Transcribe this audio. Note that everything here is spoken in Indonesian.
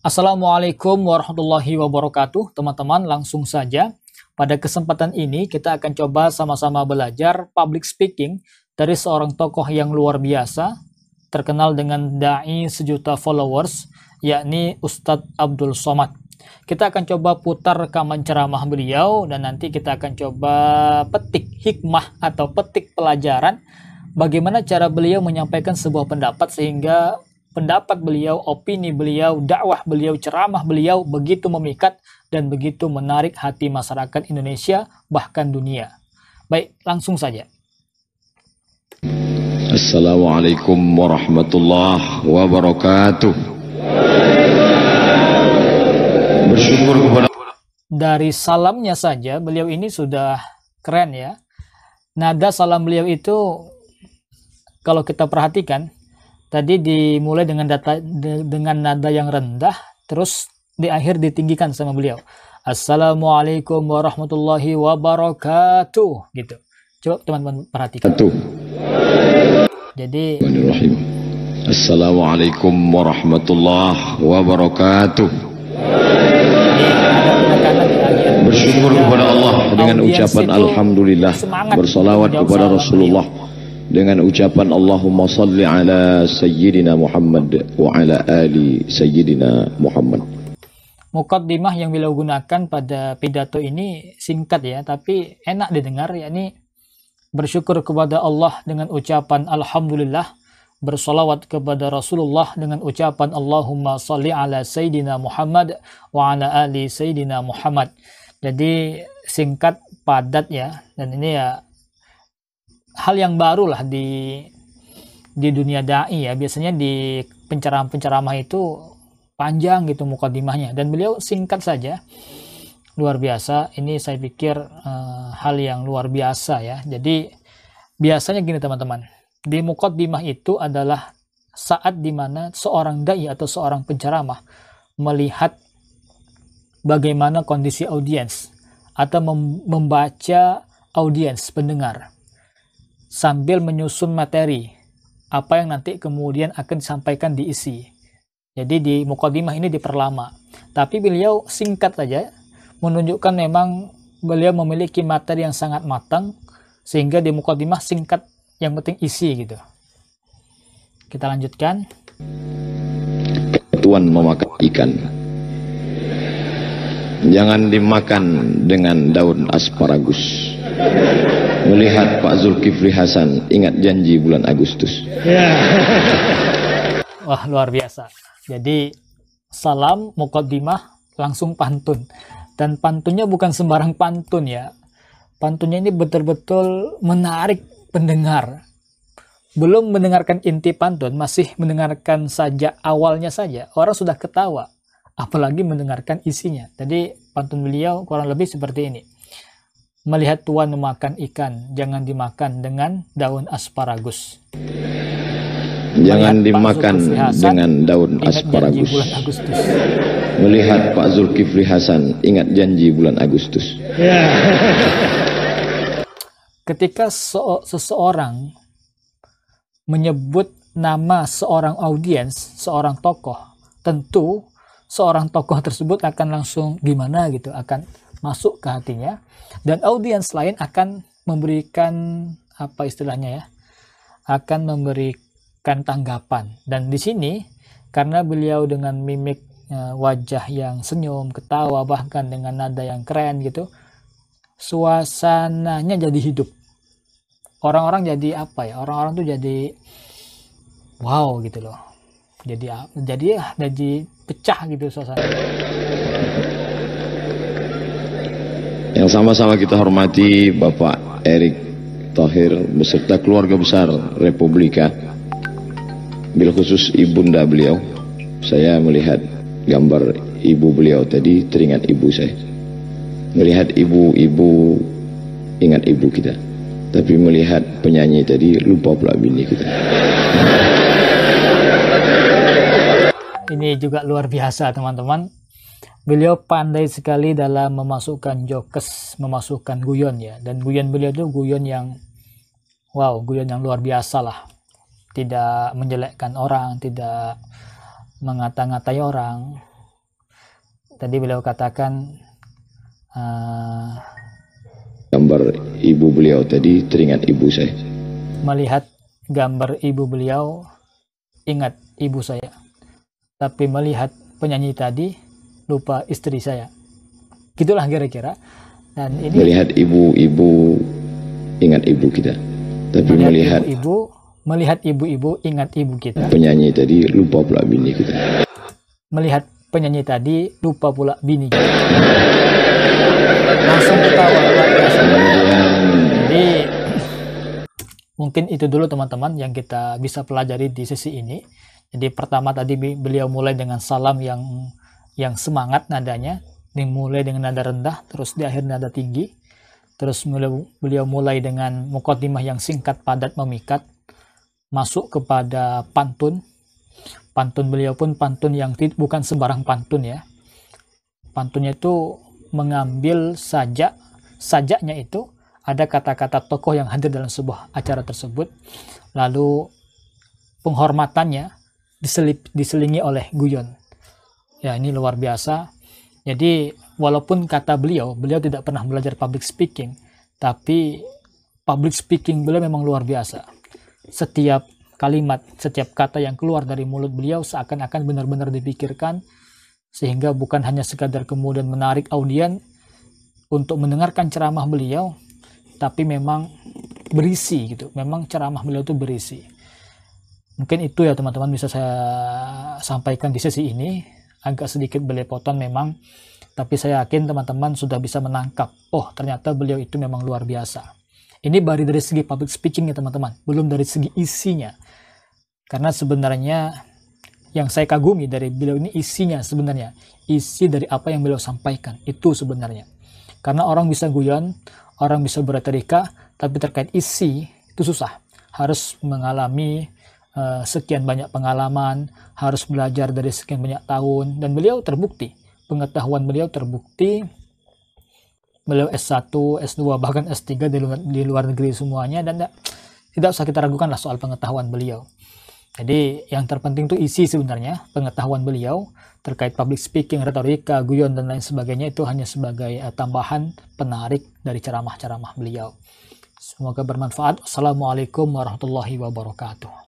Assalamualaikum warahmatullahi wabarakatuh, teman-teman. Langsung saja, pada kesempatan ini kita akan coba sama-sama belajar public speaking dari seorang tokoh yang luar biasa, terkenal dengan dai sejuta followers, yakni Ustadz Abdul Somad. Kita akan coba putar rekaman ceramah beliau dan nanti kita akan coba petik hikmah atau petik pelajaran bagaimana cara beliau menyampaikan sebuah pendapat sehingga pendapat beliau, opini beliau, dakwah beliau, ceramah beliau begitu memikat dan begitu menarik hati masyarakat Indonesia bahkan dunia. Baik, langsung saja. Assalamualaikum warahmatullahi wabarakatuh. Bersyukur kepada dari salamnya saja beliau ini sudah keren ya. Nada salam beliau itu kalau kita perhatikan Tadi dimulai dengan data de, dengan nada yang rendah, terus di akhir ditinggikan sama beliau. Assalamualaikum warahmatullahi wabarakatuh gitu. Coba teman-teman perhatikan. Tuh. Jadi Assalamualaikum warahmatullahi wabarakatuh bersyukur kepada Allah dengan ucapan Alhamdulillah bersolawat kepada Rasulullah dengan ucapan Allahumma salli ala sayyidina Muhammad wa ala ali sayyidina Muhammad. Mukaddimah yang beliau gunakan pada pidato ini singkat ya, tapi enak didengar yakni bersyukur kepada Allah dengan ucapan alhamdulillah, bersolawat kepada Rasulullah dengan ucapan Allahumma salli ala sayyidina Muhammad wa ala ali sayyidina Muhammad. Jadi singkat padat ya dan ini ya hal yang baru lah di di dunia dai ya biasanya di penceramah-penceramah itu panjang gitu mukadimahnya dan beliau singkat saja luar biasa ini saya pikir uh, hal yang luar biasa ya jadi biasanya gini teman-teman di mukadimah itu adalah saat dimana seorang dai atau seorang penceramah melihat bagaimana kondisi audiens atau membaca audiens pendengar sambil menyusun materi apa yang nanti kemudian akan disampaikan diisi. Jadi di mukadimah ini diperlama. Tapi beliau singkat saja menunjukkan memang beliau memiliki materi yang sangat matang sehingga di mukadimah singkat yang penting isi gitu. Kita lanjutkan. Tuan memakan ikan. Jangan dimakan dengan daun asparagus melihat Pak Zulkifli Hasan ingat janji bulan Agustus ya. wah luar biasa jadi salam mukaddimah langsung pantun dan pantunnya bukan sembarang pantun ya pantunnya ini betul-betul menarik pendengar belum mendengarkan inti pantun masih mendengarkan saja awalnya saja orang sudah ketawa apalagi mendengarkan isinya jadi pantun beliau kurang lebih seperti ini melihat tuan memakan ikan, jangan dimakan dengan daun asparagus. Jangan melihat dimakan dengan daun asparagus. Melihat Pak Zulkifli Hasan, ingat janji bulan Agustus. Ya. Ketika se seseorang menyebut nama seorang audiens, seorang tokoh, tentu seorang tokoh tersebut akan langsung gimana gitu, akan masuk ke hatinya dan audiens lain akan memberikan apa istilahnya ya akan memberikan tanggapan dan di sini karena beliau dengan mimik e, wajah yang senyum ketawa bahkan dengan nada yang keren gitu suasananya jadi hidup orang-orang jadi apa ya orang-orang tuh jadi wow gitu loh jadi jadi jadi pecah gitu suasana sama-sama kita hormati Bapak Erick Thohir beserta keluarga besar Republika bila khusus ibunda beliau saya melihat gambar ibu beliau tadi teringat ibu saya melihat ibu-ibu ingat ibu kita tapi melihat penyanyi tadi lupa pula bini kita ini juga luar biasa teman-teman beliau pandai sekali dalam memasukkan jokes, memasukkan guyon ya. Dan guyon beliau itu guyon yang wow, guyon yang luar biasa lah. Tidak menjelekkan orang, tidak mengata-ngatai orang. Tadi beliau katakan uh, gambar ibu beliau tadi teringat ibu saya. Melihat gambar ibu beliau ingat ibu saya. Tapi melihat penyanyi tadi lupa istri saya gitulah kira-kira dan ini melihat ibu-ibu ingat ibu kita tapi melihat ibu melihat ibu-ibu ingat ibu kita penyanyi tadi lupa pula bini kita melihat penyanyi tadi lupa pula bini kita. langsung ketawa jadi mungkin itu dulu teman-teman yang kita bisa pelajari di sesi ini jadi pertama tadi beliau mulai dengan salam yang yang semangat nadanya dimulai dengan nada rendah terus di akhir nada tinggi terus beliau mulai dengan mukotimah yang singkat padat memikat masuk kepada pantun pantun beliau pun pantun yang bukan sembarang pantun ya pantunnya itu mengambil sajak sajaknya itu ada kata-kata tokoh yang hadir dalam sebuah acara tersebut lalu penghormatannya diselip, diselingi oleh guyon Ya, ini luar biasa. Jadi, walaupun kata beliau, beliau tidak pernah belajar public speaking, tapi public speaking beliau memang luar biasa. Setiap kalimat, setiap kata yang keluar dari mulut beliau seakan-akan benar-benar dipikirkan, sehingga bukan hanya sekadar kemudian menarik audien untuk mendengarkan ceramah beliau, tapi memang berisi gitu. Memang ceramah beliau itu berisi. Mungkin itu ya teman-teman bisa saya sampaikan di sesi ini agak sedikit belepotan memang, tapi saya yakin teman-teman sudah bisa menangkap, oh ternyata beliau itu memang luar biasa. Ini baru dari segi public speaking ya teman-teman, belum dari segi isinya. Karena sebenarnya yang saya kagumi dari beliau ini isinya sebenarnya, isi dari apa yang beliau sampaikan, itu sebenarnya. Karena orang bisa guyon, orang bisa berterika, tapi terkait isi itu susah. Harus mengalami Eh, sekian banyak pengalaman, harus belajar dari sekian banyak tahun dan beliau terbukti, pengetahuan beliau terbukti beliau S1, S2 bahkan S3 di luar, di luar negeri semuanya dan tidak, tidak usah kita ragukan lah soal pengetahuan beliau. Jadi yang terpenting itu isi sebenarnya pengetahuan beliau terkait public speaking, retorika, guyon dan lain sebagainya itu hanya sebagai uh, tambahan penarik dari ceramah-ceramah beliau. Semoga bermanfaat. Assalamualaikum warahmatullahi wabarakatuh.